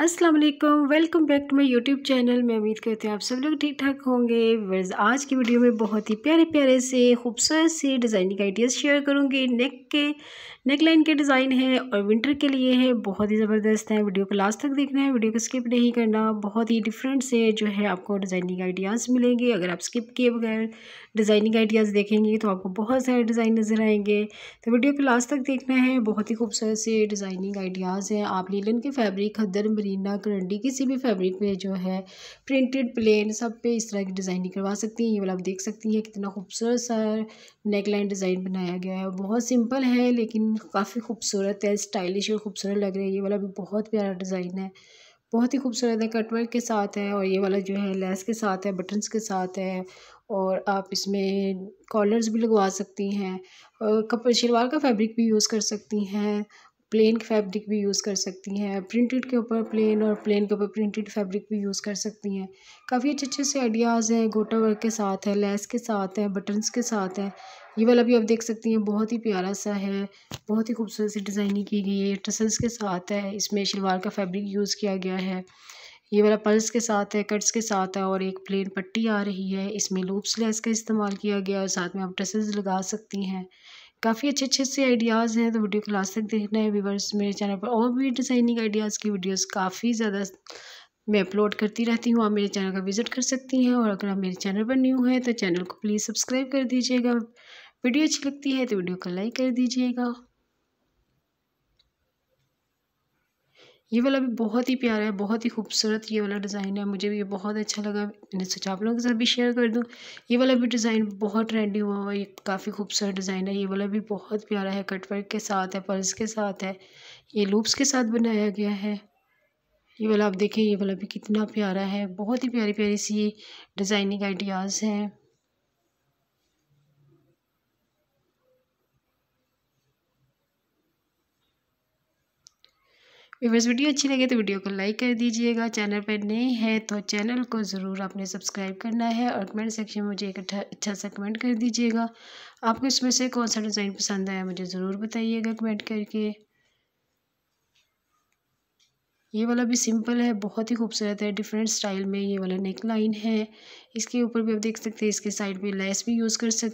अस्सलाम वालेकुम welcome back to my YouTube channel मैं उम्मीद करती हूँ आप सब लोग ठीक ठाक होंगे आज की वीडियो में बहुत ही प्यारे प्यारे से खूबसूरत से डिज़ाइनिंग आइडियाज़ शेयर करूँगी नेक के नेक लाइन के डिज़ाइन है और विंटर के लिए है बहुत ही ज़बरदस्त है वीडियो को लास्ट तक देखना है वीडियो को स्किप नहीं करना बहुत ही डिफरेंट से जो है आपको डिज़ाइनिंग आइडियाज़ मिलेंगे अगर आप स्किप किए बगैर डिज़ाइनिंग आइडियाज़ देखेंगे तो आपको बहुत सारे डिज़ाइन नज़र आएंगे तो वीडियो को लास्ट तक देखना है बहुत ही खूबसूरत से डिज़ाइनिंग आइडियाज़ हैं आप लीलन के फैब्रिक खद्दर मरीना करंडी किसी भी फैब्रिक पे जो है प्रिंटेड प्लेन सब पे इस तरह की डिज़ाइनिंग करवा सकती हैं ये वाला आप देख सकती हैं कितना खूबसूरत सा नेक लाइन डिज़ाइन बनाया गया है बहुत सिंपल है लेकिन काफ़ी खूबसूरत है स्टाइलिश और खूबसूरत लग रहा है ये वाला भी बहुत प्यारा डिज़ाइन है बहुत ही खूबसूरत है कटवर्क के साथ है और ये वाला जो है लेस के साथ है बटन्स के साथ है और आप इसमें कॉलर्स भी लगवा सकती हैं कपड़े शलवार का फैब्रिक भी यूज़ कर सकती हैं प्लेन फैब्रिक भी यूज़ कर सकती हैं प्रिंटेड के ऊपर प्लेन और प्लेन के ऊपर प्रिंटेड फैब्रिक भी यूज़ कर सकती हैं काफ़ी अच्छे अच्छे से आइडियाज़ हैं गोटा वर्क के साथ है लेस के साथ है बटन्स के साथ है ये वाला भी आप देख सकती हैं बहुत ही प्यारा सा है बहुत ही खूबसूरत सी डिज़ाइनिंग की गई है टसल्स के साथ है इसमें शलवार का फैब्रिक यूज़ किया गया है ये वाला पल्स के साथ है कट्स के साथ है और एक प्लेन पट्टी आ रही है इसमें लूप्स लेस का इस्तेमाल किया गया है साथ में आप टसल्स लगा सकती हैं काफ़ी अच्छे अच्छे से आइडियाज़ हैं तो वीडियो क्लास तक देखना है व्यूवर्स मेरे चैनल पर और भी डिज़ाइनिंग आइडियाज़ की वीडियोस काफ़ी ज़्यादा मैं अपलोड करती रहती हूँ आप मेरे चैनल का विज़िट कर सकती हैं और अगर आप मेरे चैनल पर न्यू हैं तो चैनल को प्लीज़ सब्सक्राइब कर दीजिएगा वीडियो अच्छी लगती है तो वीडियो को लाइक कर दीजिएगा ये वाला भी बहुत ही प्यारा है बहुत ही खूबसूरत ये वाला डिज़ाइन है मुझे भी ये बहुत अच्छा लगा मैंने सोचा आप लोगों के साथ भी शेयर कर दूँ ये वाला भी डिज़ाइन बहुत ट्रेंडी हुआ हुआ ये काफ़ी खूबसूरत डिज़ाइन है ये वाला भी बहुत प्यारा है कटवर्क के साथ है पर्स के साथ है ये लूप्स के साथ बनाया गया है ये वाला आप देखें ये वाला भी कितना प्यारा है बहुत ही प्यारी प्यारी सी डिज़ाइनिंग आइडियाज़ हैं वीवर्स वीडियो अच्छी लगे तो वीडियो को लाइक कर दीजिएगा चैनल पर नए हैं तो चैनल को ज़रूर आपने सब्सक्राइब करना है और कमेंट सेक्शन में मुझे एक अच्छा, अच्छा सा कमेंट कर दीजिएगा आपको इसमें से कौन सा डिज़ाइन पसंद आया मुझे ज़रूर बताइएगा कमेंट करके ये वाला भी सिंपल है बहुत ही खूबसूरत है डिफरेंट स्टाइल में ये वाला नेक लाइन है इसके ऊपर भी आप देख सकते हैं इसके साइड पर लेस भी यूज़ कर सकते